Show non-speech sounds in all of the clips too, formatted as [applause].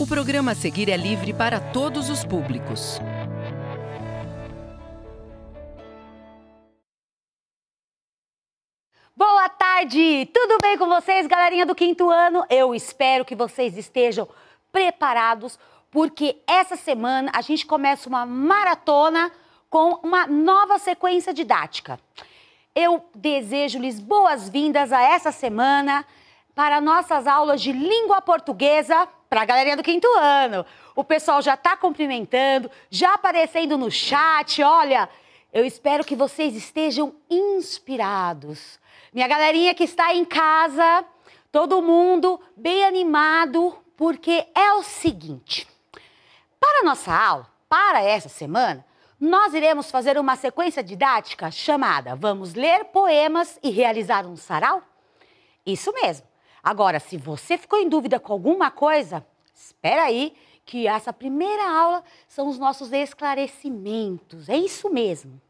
O programa a seguir é livre para todos os públicos. Boa tarde! Tudo bem com vocês, galerinha do quinto ano? Eu espero que vocês estejam preparados, porque essa semana a gente começa uma maratona com uma nova sequência didática. Eu desejo-lhes boas-vindas a essa semana para nossas aulas de língua portuguesa para a galerinha do quinto ano. O pessoal já está cumprimentando, já aparecendo no chat. Olha, eu espero que vocês estejam inspirados. Minha galerinha que está em casa, todo mundo bem animado, porque é o seguinte. Para a nossa aula, para essa semana, nós iremos fazer uma sequência didática chamada Vamos ler poemas e realizar um sarau? Isso mesmo. Agora, se você ficou em dúvida com alguma coisa, espera aí que essa primeira aula são os nossos esclarecimentos. É isso mesmo.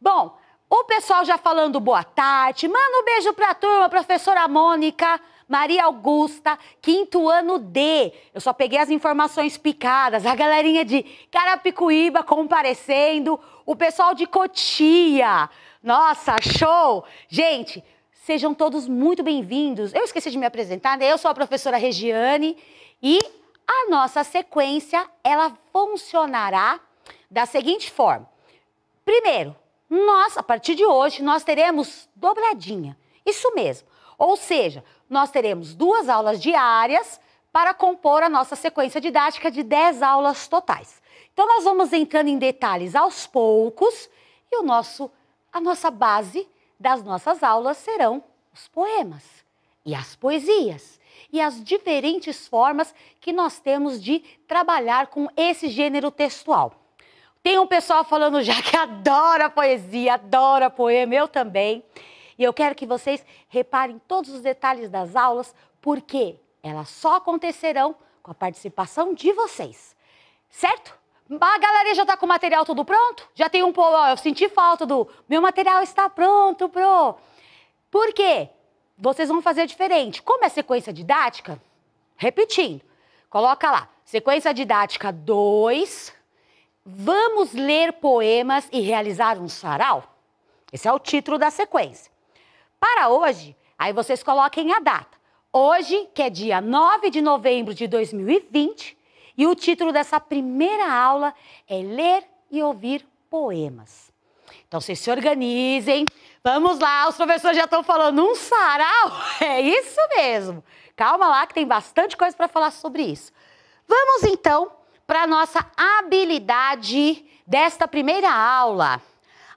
Bom, o pessoal já falando boa tarde. Manda um beijo para a turma, professora Mônica, Maria Augusta, quinto ano D. Eu só peguei as informações picadas. A galerinha de Carapicuíba comparecendo, o pessoal de Cotia. Nossa, show! Gente, Sejam todos muito bem-vindos. Eu esqueci de me apresentar, né? Eu sou a professora Regiane e a nossa sequência ela funcionará da seguinte forma. Primeiro, nós, a partir de hoje, nós teremos dobradinha. Isso mesmo. Ou seja, nós teremos duas aulas diárias para compor a nossa sequência didática de 10 aulas totais. Então nós vamos entrando em detalhes aos poucos e o nosso a nossa base das nossas aulas serão os poemas e as poesias e as diferentes formas que nós temos de trabalhar com esse gênero textual. Tem um pessoal falando já que adora poesia, adora poema, eu também. E eu quero que vocês reparem todos os detalhes das aulas, porque elas só acontecerão com a participação de vocês. Certo? A galera já tá com o material todo pronto? Já tem um povo, eu senti falta do meu material está pronto, pro. Por quê? Vocês vão fazer diferente. Como é sequência didática, repetindo, coloca lá, sequência didática 2, vamos ler poemas e realizar um sarau? Esse é o título da sequência. Para hoje, aí vocês coloquem a data. Hoje, que é dia 9 de novembro de 2020, e o título dessa primeira aula é Ler e Ouvir Poemas. Então vocês se organizem. Vamos lá, os professores já estão falando um sarau. [laughs] É isso mesmo. Calma lá que tem bastante coisa para falar sobre isso. Vamos então para a nossa habilidade desta primeira aula.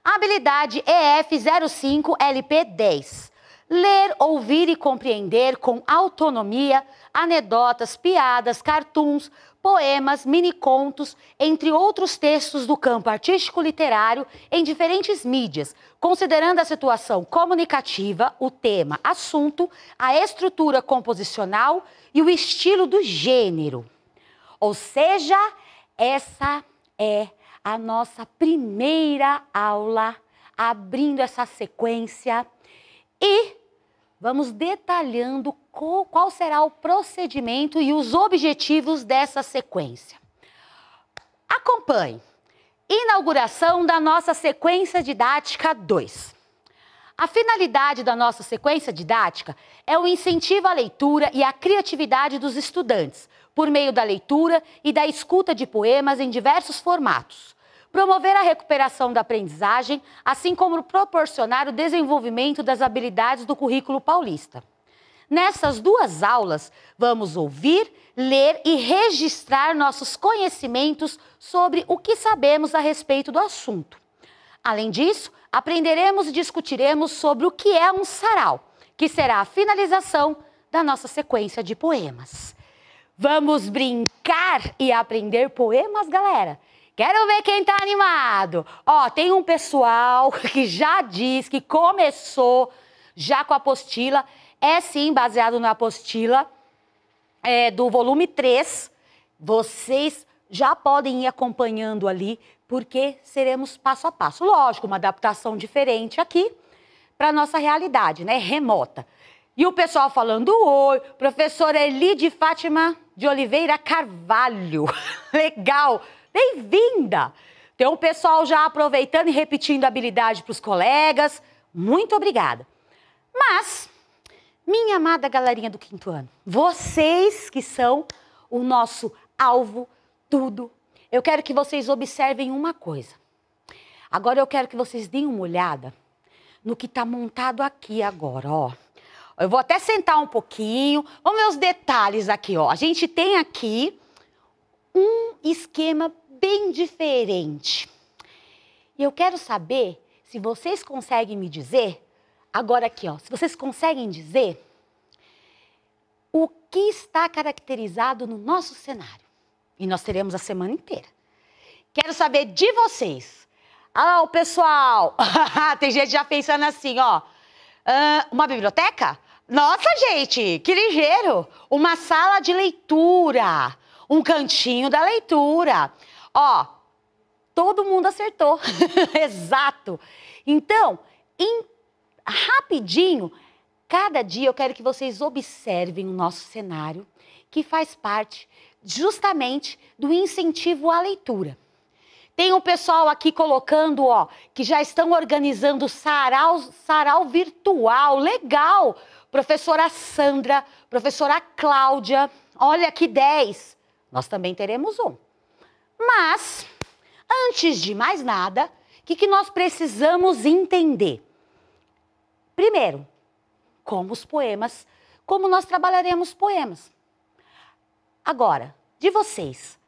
Habilidade EF05LP10. Ler, ouvir e compreender com autonomia anedotas, piadas, cartoons, poemas, minicontos, entre outros textos do campo artístico-literário em diferentes mídias, considerando a situação comunicativa, o tema, assunto, a estrutura composicional e o estilo do gênero. Ou seja, essa é a nossa primeira aula abrindo essa sequência e vamos detalhando qual será o procedimento e os objetivos dessa sequência. Acompanhe. Inauguração da nossa sequência didática 2. A finalidade da nossa sequência didática é o incentivo à leitura e à criatividade dos estudantes, por meio da leitura e da escuta de poemas em diversos formatos. Promover a recuperação da aprendizagem, assim como proporcionar o desenvolvimento das habilidades do currículo paulista. Nessas duas aulas, vamos ouvir, ler e registrar nossos conhecimentos sobre o que sabemos a respeito do assunto. Além disso, aprenderemos e discutiremos sobre o que é um sarau, que será a finalização da nossa sequência de poemas. Vamos brincar e aprender poemas, galera? Quero ver quem tá animado. Ó, tem um pessoal [laughs] que já diz que começou já com a apostila é sim baseado na apostila é, do volume 3. Vocês já podem ir acompanhando ali, porque seremos passo a passo. Lógico, uma adaptação diferente aqui para nossa realidade, né? Remota. E o pessoal falando, oi, professora Eli de Fátima de Oliveira Carvalho. [laughs] Legal, bem-vinda! Tem um pessoal já aproveitando e repetindo a habilidade para os colegas. Muito obrigada. Mas minha amada galerinha do quinto ano, vocês que são o nosso alvo, tudo, eu quero que vocês observem uma coisa. Agora eu quero que vocês deem uma olhada no que está montado aqui agora, ó. Eu vou até sentar um pouquinho. Vamos ver os detalhes aqui, ó. A gente tem aqui um esquema bem diferente. E eu quero saber se vocês conseguem me dizer Agora aqui, ó, se vocês conseguem dizer o que está caracterizado no nosso cenário. E nós teremos a semana inteira. Quero saber de vocês. Ah, o pessoal, [laughs] tem gente já pensando assim, ó. Uh, uma biblioteca? Nossa, gente, que ligeiro! Uma sala de leitura, um cantinho da leitura. Ó, todo mundo acertou. [laughs] Exato. Então, em rapidinho, cada dia eu quero que vocês observem o nosso cenário, que faz parte justamente do incentivo à leitura. Tem o um pessoal aqui colocando, ó, que já estão organizando sarau, sarau virtual. Legal! Professora Sandra, professora Cláudia, olha que 10. Nós também teremos um. Mas, antes de mais nada, o que, que nós precisamos entender? Primeiro, como os poemas, como nós trabalharemos poemas. Agora, de vocês,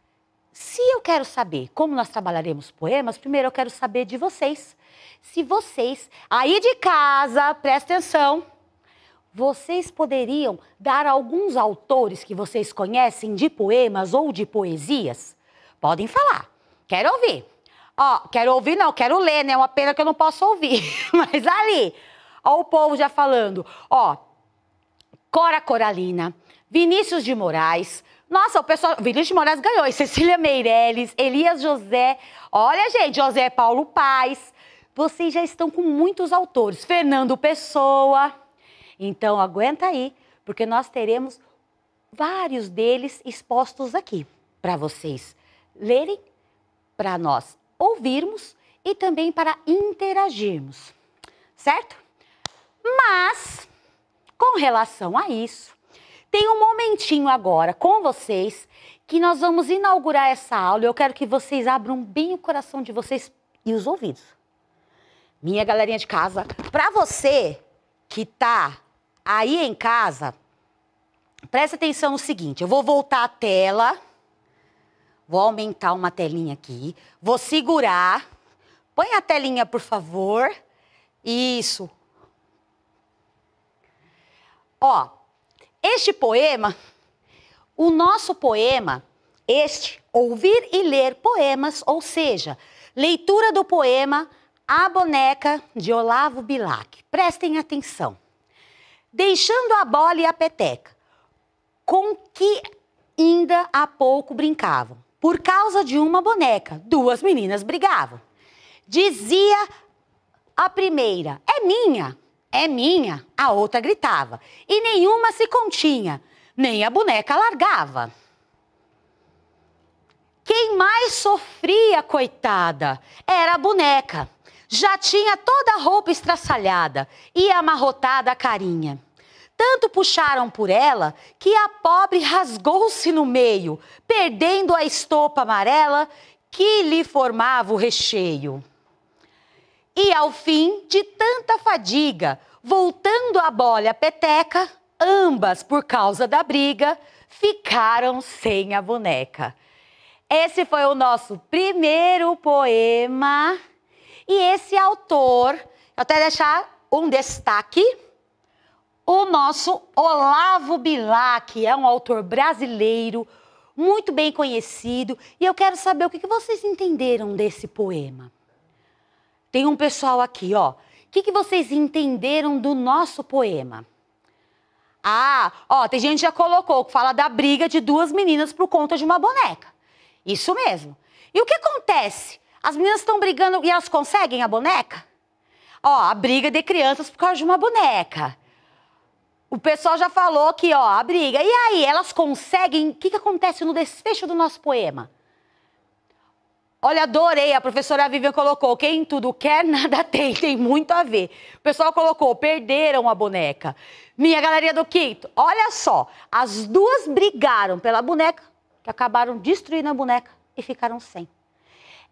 se eu quero saber como nós trabalharemos poemas, primeiro eu quero saber de vocês. Se vocês, aí de casa, presta atenção, vocês poderiam dar alguns autores que vocês conhecem de poemas ou de poesias? Podem falar, quero ouvir. Ó, quero ouvir não, quero ler, né? É uma pena que eu não posso ouvir, [laughs] mas ali, Ó, o povo já falando. Ó, Cora Coralina, Vinícius de Moraes. Nossa, o pessoal. Vinícius de Moraes ganhou. E Cecília Meirelles, Elias José. Olha, gente, José Paulo Paz. Vocês já estão com muitos autores. Fernando Pessoa. Então, aguenta aí, porque nós teremos vários deles expostos aqui para vocês lerem, para nós ouvirmos e também para interagirmos. Certo? Mas, com relação a isso, tem um momentinho agora com vocês que nós vamos inaugurar essa aula. Eu quero que vocês abram bem o coração de vocês e os ouvidos. Minha galerinha de casa, para você que tá aí em casa, presta atenção no seguinte, eu vou voltar a tela, vou aumentar uma telinha aqui, vou segurar. Põe a telinha, por favor. Isso. Ó, este poema, o nosso poema, este, ouvir e ler poemas, ou seja, leitura do poema A Boneca de Olavo Bilac. Prestem atenção. Deixando a bola e a peteca, com que ainda há pouco brincavam. Por causa de uma boneca, duas meninas brigavam. Dizia a primeira: É minha é minha, a outra gritava. E nenhuma se continha, nem a boneca largava. Quem mais sofria, coitada, era a boneca. Já tinha toda a roupa estraçalhada e amarrotada a carinha. Tanto puxaram por ela que a pobre rasgou-se no meio, perdendo a estopa amarela que lhe formava o recheio. E ao fim de tanta fadiga, voltando a bola a peteca, ambas por causa da briga, ficaram sem a boneca. Esse foi o nosso primeiro poema e esse autor, até deixar um destaque, o nosso Olavo Bilac, é um autor brasileiro muito bem conhecido e eu quero saber o que vocês entenderam desse poema tem um pessoal aqui, ó. O que, que vocês entenderam do nosso poema? Ah, ó, tem gente que já colocou que fala da briga de duas meninas por conta de uma boneca. Isso mesmo. E o que acontece? As meninas estão brigando e elas conseguem a boneca? Ó, a briga de crianças por causa de uma boneca. O pessoal já falou que, ó, a briga. E aí, elas conseguem? O que, que acontece no desfecho do nosso poema? Olha, adorei. A professora Vivian colocou: quem tudo quer, [laughs] nada tem. Tem muito a ver. O pessoal colocou: perderam a boneca. Minha galeria do Quinto, olha só. As duas brigaram pela boneca, que acabaram destruindo a boneca e ficaram sem.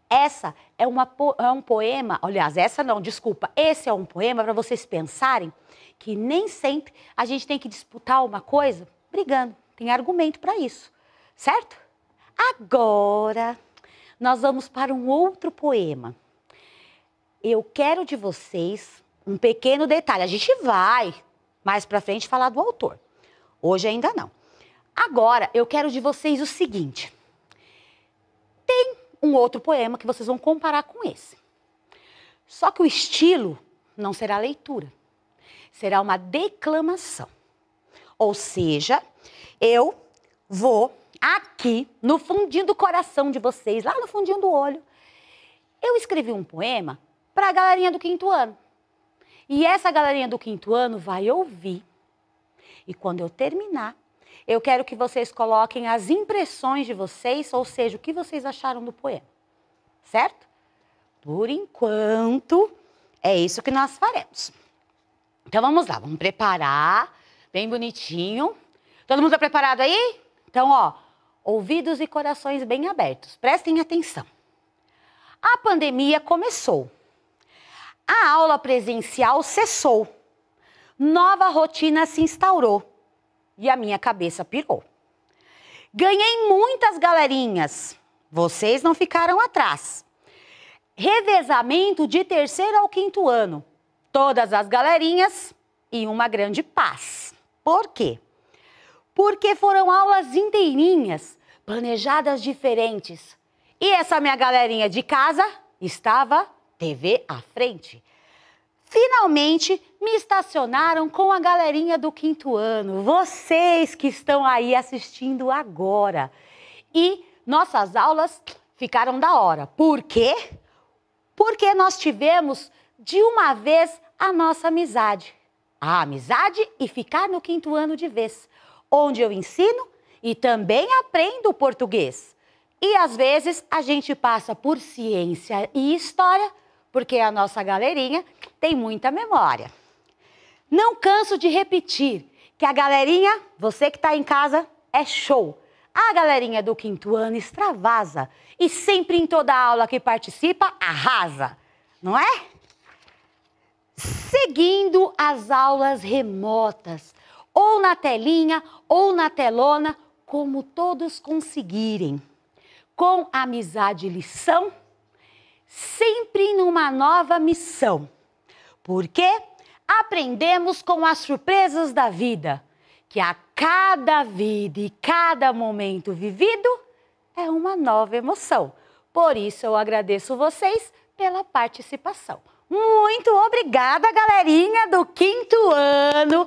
Essa é, uma, é um poema, aliás, essa não, desculpa. Esse é um poema para vocês pensarem que nem sempre a gente tem que disputar uma coisa brigando. Tem argumento para isso, certo? Agora nós vamos para um outro poema. Eu quero de vocês um pequeno detalhe. A gente vai mais para frente falar do autor. Hoje ainda não. Agora eu quero de vocês o seguinte. Tem um outro poema que vocês vão comparar com esse. Só que o estilo não será leitura, será uma declamação. Ou seja, eu vou aqui, no fundinho do coração de vocês, lá no fundinho do olho, eu escrevi um poema para a galerinha do quinto ano. E essa galerinha do quinto ano vai ouvir. E quando eu terminar, eu quero que vocês coloquem as impressões de vocês, ou seja, o que vocês acharam do poema. Certo? Por enquanto, é isso que nós faremos. Então vamos lá, vamos preparar, bem bonitinho. Todo mundo está preparado aí? Então, ó, Ouvidos e corações bem abertos. Prestem atenção. A pandemia começou. A aula presencial cessou. Nova rotina se instaurou e a minha cabeça pirou. Ganhei muitas galerinhas. Vocês não ficaram atrás. Revezamento de terceiro ao quinto ano. Todas as galerinhas e uma grande paz. Por quê? porque foram aulas inteirinhas, planejadas diferentes. E essa minha galerinha de casa estava TV à frente. Finalmente me estacionaram com a galerinha do quinto ano, vocês que estão aí assistindo agora. E nossas aulas ficaram da hora. Por quê? Porque nós tivemos de uma vez a nossa amizade. A amizade e ficar no quinto ano de vez onde eu ensino e também aprendo português. E às vezes a gente passa por ciência e história, porque a nossa galerinha tem muita memória. Não canso de repetir que a galerinha, você que está em casa, é show. A galerinha do quinto ano extravasa e sempre em toda aula que participa arrasa, não é? Seguindo as aulas remotas, ou na telinha, ou na telona, como todos conseguirem. Com amizade e lição, sempre numa nova missão. Porque aprendemos com as surpresas da vida, que a cada vida e cada momento vivido é uma nova emoção. Por isso eu agradeço vocês pela participação. Muito obrigada, galerinha do quinto ano.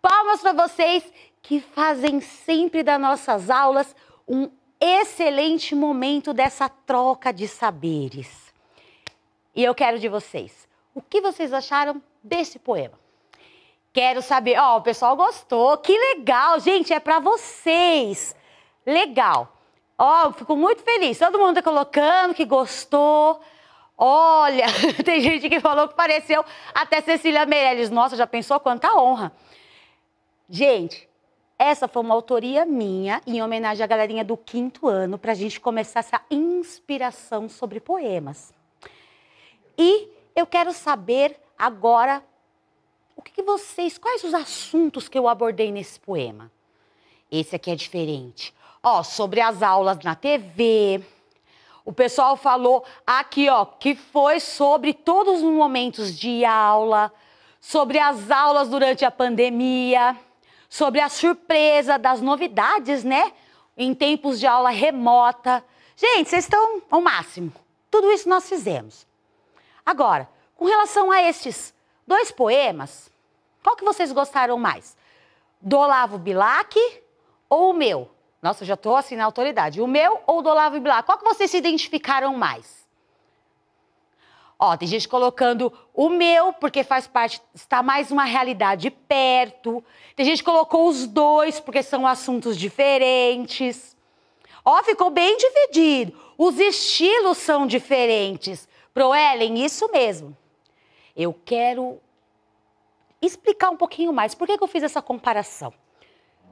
Palmas para vocês que fazem sempre das nossas aulas um excelente momento dessa troca de saberes. E eu quero de vocês, o que vocês acharam desse poema? Quero saber, ó, oh, o pessoal gostou, que legal, gente, é para vocês. Legal. Ó, oh, fico muito feliz, todo mundo tá colocando que gostou. Olha, [laughs] tem gente que falou que pareceu até Cecília Meirelles. Nossa, já pensou quanta honra. Gente, essa foi uma autoria minha em homenagem à galerinha do quinto ano para a gente começar essa inspiração sobre poemas. E eu quero saber agora o que, que, vocês, quais os assuntos que eu abordei nesse poema. Esse aqui é diferente. Ó, sobre as aulas na TV. O pessoal falou aqui, ó, que foi sobre todos os momentos de aula, sobre as aulas durante a pandemia sobre a surpresa das novidades, né? Em tempos de aula remota. Gente, vocês estão ao máximo. Tudo isso nós fizemos. Agora, com relação a estes dois poemas, qual que vocês gostaram mais? Do Olavo Bilac ou o meu? Nossa, já estou assim na autoridade. O meu ou do Olavo Bilac? Qual que vocês se identificaram mais? Ó, tem gente colocando o meu, porque faz parte, está mais uma realidade perto. Tem gente que colocou os dois, porque são assuntos diferentes. Ó, ficou bem dividido. Os estilos são diferentes. Pro Ellen, isso mesmo. Eu quero explicar um pouquinho mais por que, que eu fiz essa comparação.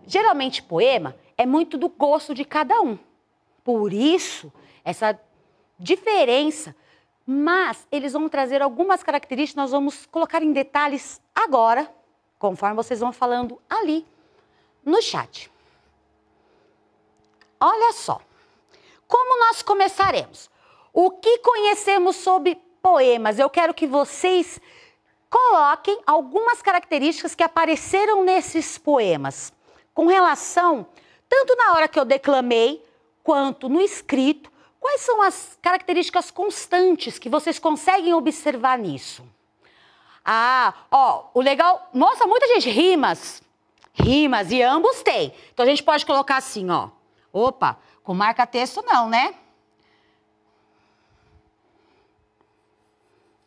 Geralmente, poema é muito do gosto de cada um. Por isso, essa diferença mas eles vão trazer algumas características, nós vamos colocar em detalhes agora, conforme vocês vão falando ali no chat. Olha só, como nós começaremos? O que conhecemos sobre poemas? Eu quero que vocês coloquem algumas características que apareceram nesses poemas, com relação tanto na hora que eu declamei, quanto no escrito, Quais são as características constantes que vocês conseguem observar nisso? Ah, ó, o legal. Nossa, muita gente, rimas. Rimas, e ambos têm. Então a gente pode colocar assim, ó. Opa, com marca-texto não, né?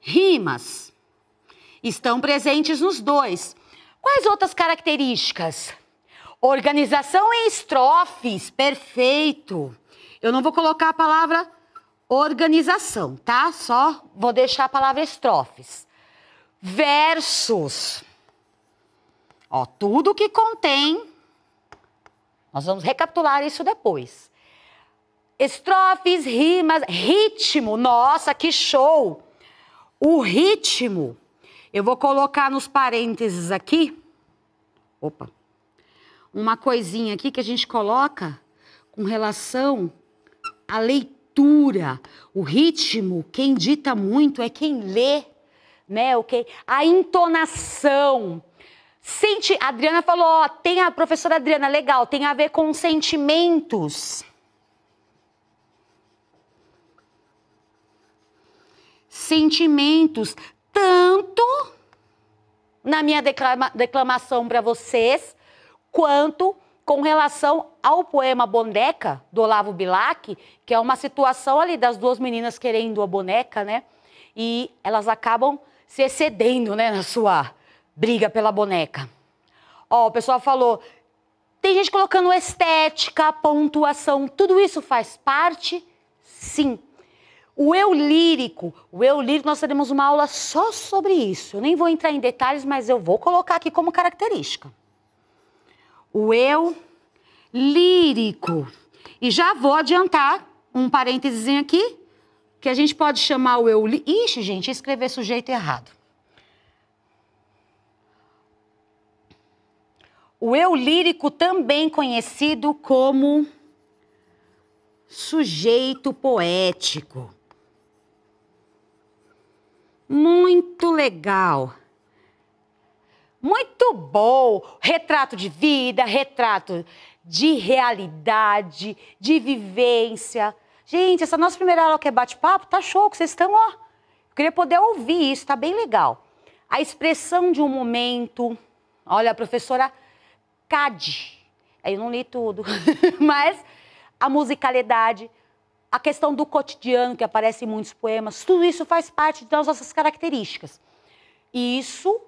Rimas estão presentes nos dois. Quais outras características? Organização em estrofes, perfeito. Eu não vou colocar a palavra organização, tá? Só vou deixar a palavra estrofes. Versos. Ó, tudo que contém. Nós vamos recapitular isso depois. Estrofes, rimas, ritmo. Nossa, que show! O ritmo. Eu vou colocar nos parênteses aqui. Opa. Uma coisinha aqui que a gente coloca com relação a leitura, o ritmo, quem dita muito é quem lê, né? Okay? A entonação. Sente, a Adriana falou, ó, tem a professora Adriana, legal, tem a ver com sentimentos. Sentimentos, tanto na minha declama, declamação para vocês, quanto com relação ao poema Boneca, do Olavo Bilac, que é uma situação ali das duas meninas querendo a boneca, né? E elas acabam se excedendo, né, na sua briga pela boneca. Ó, o pessoal falou, tem gente colocando estética, pontuação, tudo isso faz parte? Sim. O eu lírico, o eu lírico, nós teremos uma aula só sobre isso. Eu nem vou entrar em detalhes, mas eu vou colocar aqui como característica o eu lírico. E já vou adiantar um parênteses aqui, que a gente pode chamar o eu lírico. Ixi, gente, escrever sujeito errado. O eu lírico, também conhecido como sujeito poético. Muito legal. Muito bom! Retrato de vida, retrato de realidade, de vivência. Gente, essa nossa primeira aula que é bate-papo, tá show que vocês estão, ó. Eu queria poder ouvir isso, tá bem legal. A expressão de um momento. Olha, a professora Cade. Eu não li tudo, [laughs] mas a musicalidade, a questão do cotidiano que aparece em muitos poemas, tudo isso faz parte das nossas características. E isso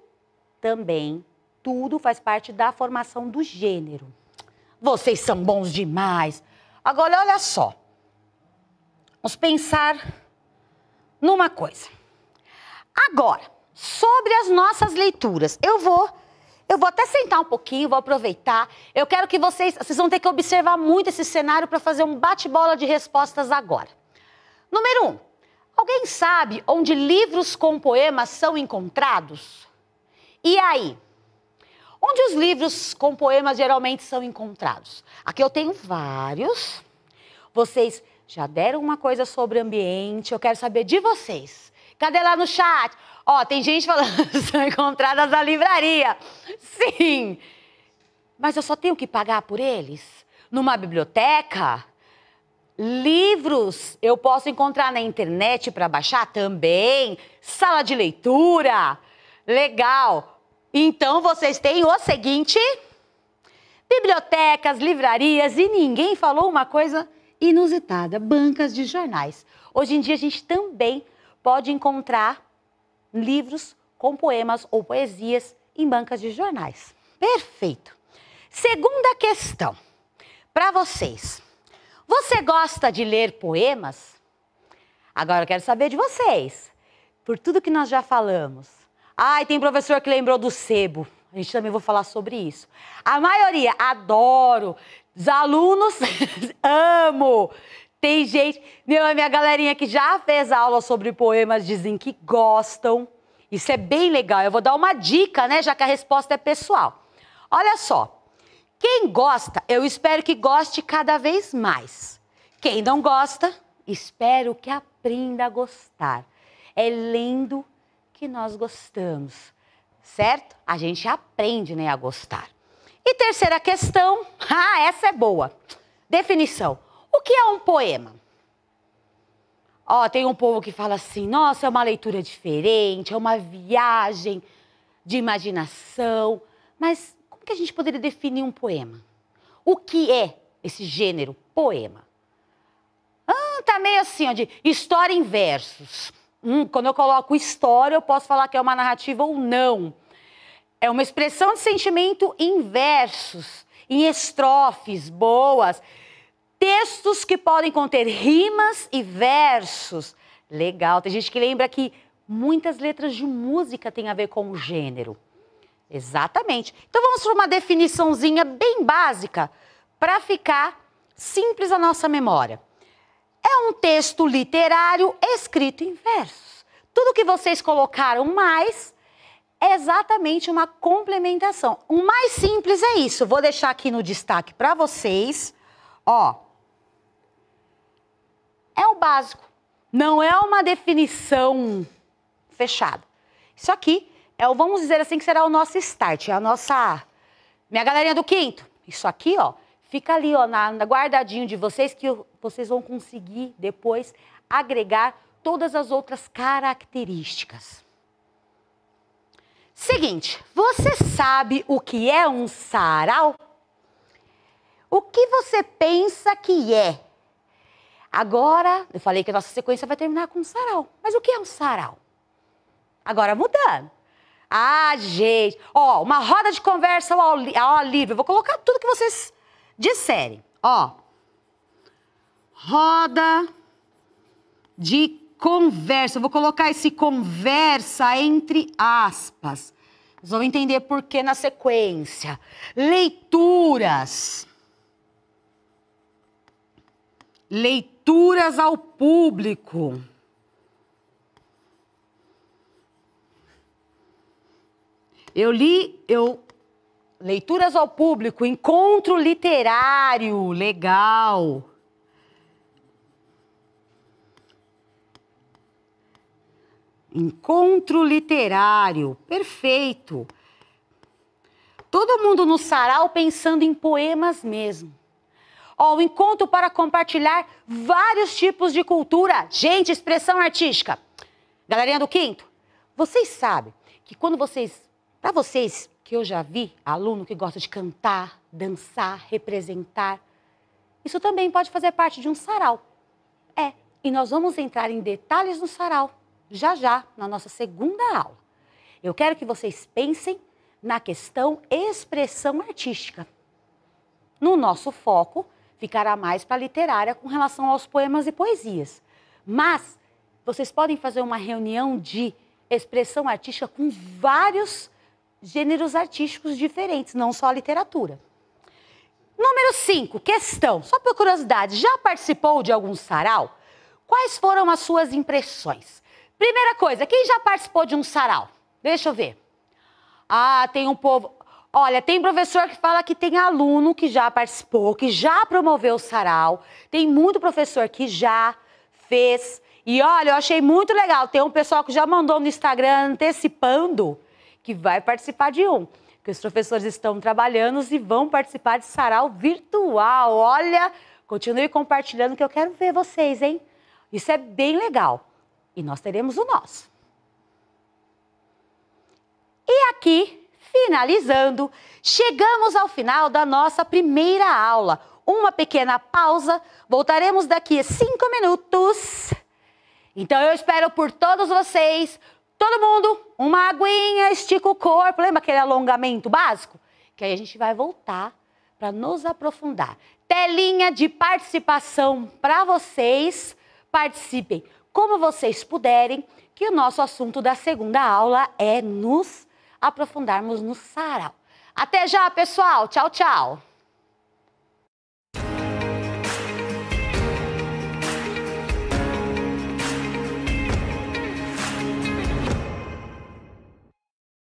também tudo faz parte da formação do gênero. Vocês são bons demais. Agora, olha só. Vamos pensar numa coisa. Agora, sobre as nossas leituras, eu vou eu vou até sentar um pouquinho, vou aproveitar. Eu quero que vocês, vocês vão ter que observar muito esse cenário para fazer um bate-bola de respostas agora. Número um, alguém sabe onde livros com poemas são encontrados? E aí? Onde os livros com poemas geralmente são encontrados? Aqui eu tenho vários. Vocês já deram uma coisa sobre ambiente, eu quero saber de vocês. Cadê lá no chat? Ó, tem gente falando que são encontradas na livraria. Sim! Mas eu só tenho que pagar por eles? Numa biblioteca? Livros eu posso encontrar na internet para baixar também? Sala de leitura? Legal! Então vocês têm o seguinte: bibliotecas, livrarias e ninguém falou uma coisa inusitada: bancas de jornais. Hoje em dia a gente também pode encontrar livros com poemas ou poesias em bancas de jornais. Perfeito. Segunda questão para vocês: você gosta de ler poemas? Agora eu quero saber de vocês. Por tudo que nós já falamos, Ai, tem professor que lembrou do sebo. A gente também vai falar sobre isso. A maioria, adoro. Os alunos, [laughs] amo. Tem gente, meu, minha galerinha que já fez aula sobre poemas dizem que gostam. Isso é bem legal. Eu vou dar uma dica, né, já que a resposta é pessoal. Olha só. Quem gosta, eu espero que goste cada vez mais. Quem não gosta, espero que aprenda a gostar. É lendo que nós gostamos, certo? A gente aprende né, a gostar. E terceira questão, [laughs] ah, essa é boa. Definição: o que é um poema? Ó, oh, tem um povo que fala assim: nossa, é uma leitura diferente, é uma viagem de imaginação. Mas como que a gente poderia definir um poema? O que é esse gênero poema? Ah, tá meio assim, ó, de história em versos hum, quando eu coloco história, eu posso falar que é uma narrativa ou não. É uma expressão de sentimento em versos, em estrofes boas, textos que podem conter rimas e versos. Legal, tem gente que lembra que muitas letras de música têm a ver com o gênero. Exatamente. Então vamos para uma definiçãozinha bem básica para ficar simples a nossa memória. É um texto literário escrito em versos. Tudo que vocês colocaram mais é exatamente uma complementação. O mais simples é isso. Vou deixar aqui no destaque para vocês. Ó. É o básico. Não é uma definição fechada. Isso aqui é o, vamos dizer assim, que será o nosso start, é a nossa. Minha galerinha do quinto. Isso aqui, ó, Fica ali, ó, na, na guardadinho de vocês, que vocês vão conseguir depois agregar todas as outras características. Seguinte, você sabe o que é um sarau? O que você pensa que é? Agora, eu falei que a nossa sequência vai terminar com um sarau. Mas o que é um sarau? Agora mudando. Ah, gente. Ó, uma roda de conversa ao, ao livre. Eu vou colocar tudo que vocês de série. Ó, roda de conversa. Eu vou colocar esse conversa entre aspas. Vocês vão entender por que na sequência. Leituras. Leituras ao público. Eu li, eu Leituras ao público, encontro literário, legal. Encontro literário, perfeito. Todo mundo no sarau pensando em poemas mesmo. Ó, oh, o encontro para compartilhar vários tipos de cultura. Gente, expressão artística. Galerinha do quinto, vocês sabem que quando vocês, para vocês que eu já vi, aluno que gosta de cantar, dançar, representar, isso também pode fazer parte de um sarau. É, e nós vamos entrar em detalhes no sarau, já já, na nossa segunda aula. Eu quero que vocês pensem na questão expressão artística. No nosso foco, ficará mais para a literária com relação aos poemas e poesias. Mas vocês podem fazer uma reunião de expressão artística com vários gêneros artísticos diferentes, não só a literatura. Número 5, questão, só por curiosidade, já participou de algum sarau? Quais foram as suas impressões? Primeira coisa, quem já participou de um sarau? Deixa eu ver. Ah, tem um povo. Olha, tem professor que fala que tem aluno que já participou, que já promoveu o sarau. Tem muito professor que já fez. E olha, eu achei muito legal. Tem um pessoal que já mandou no Instagram antecipando que vai participar de um que os professores estão trabalhando e vão participar de sarau virtual. Olha, continue compartilhando que eu quero ver vocês, hein? Isso é bem legal. E nós teremos o nosso. E aqui, finalizando, chegamos ao final da nossa primeira aula. Uma pequena pausa, voltaremos daqui a cinco minutos. Então eu espero por todos vocês Todo mundo, uma aguinha, estica o corpo. Lembra aquele alongamento básico? Que aí a gente vai voltar para nos aprofundar. Telinha de participação para vocês. Participem como vocês puderem, que o nosso assunto da segunda aula é nos aprofundarmos no sarau. Até já, pessoal. Tchau, tchau.